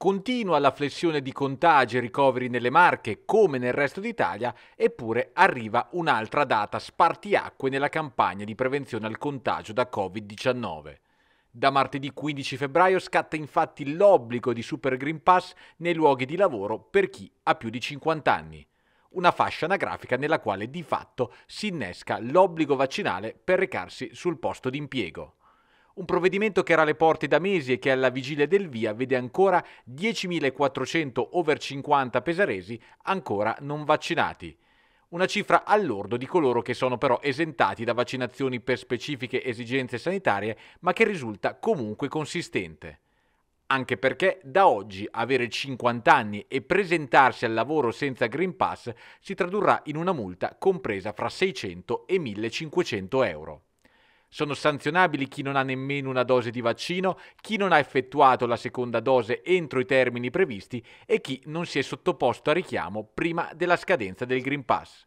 Continua la flessione di contagi e ricoveri nelle Marche, come nel resto d'Italia, eppure arriva un'altra data spartiacque nella campagna di prevenzione al contagio da Covid-19. Da martedì 15 febbraio scatta infatti l'obbligo di Super Green Pass nei luoghi di lavoro per chi ha più di 50 anni. Una fascia anagrafica nella quale di fatto si innesca l'obbligo vaccinale per recarsi sul posto d'impiego. Un provvedimento che era alle porte da mesi e che alla vigilia del via vede ancora 10.400 over 50 pesaresi ancora non vaccinati una cifra all'ordo di coloro che sono però esentati da vaccinazioni per specifiche esigenze sanitarie, ma che risulta comunque consistente. Anche perché da oggi avere 50 anni e presentarsi al lavoro senza Green Pass si tradurrà in una multa compresa fra 600 e 1500 euro. Sono sanzionabili chi non ha nemmeno una dose di vaccino, chi non ha effettuato la seconda dose entro i termini previsti e chi non si è sottoposto a richiamo prima della scadenza del Green Pass.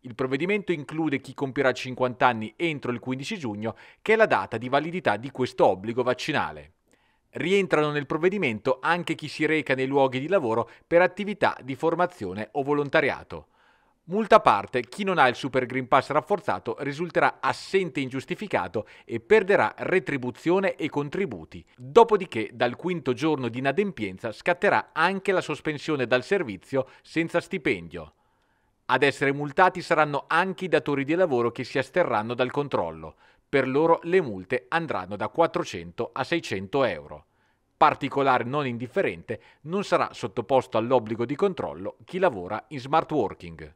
Il provvedimento include chi compirà 50 anni entro il 15 giugno, che è la data di validità di questo obbligo vaccinale. Rientrano nel provvedimento anche chi si reca nei luoghi di lavoro per attività di formazione o volontariato. Multa parte, chi non ha il Super Green Pass rafforzato risulterà assente ingiustificato e perderà retribuzione e contributi. Dopodiché, dal quinto giorno di inadempienza scatterà anche la sospensione dal servizio senza stipendio. Ad essere multati saranno anche i datori di lavoro che si asterranno dal controllo. Per loro le multe andranno da 400 a 600 euro particolare non indifferente, non sarà sottoposto all'obbligo di controllo chi lavora in smart working.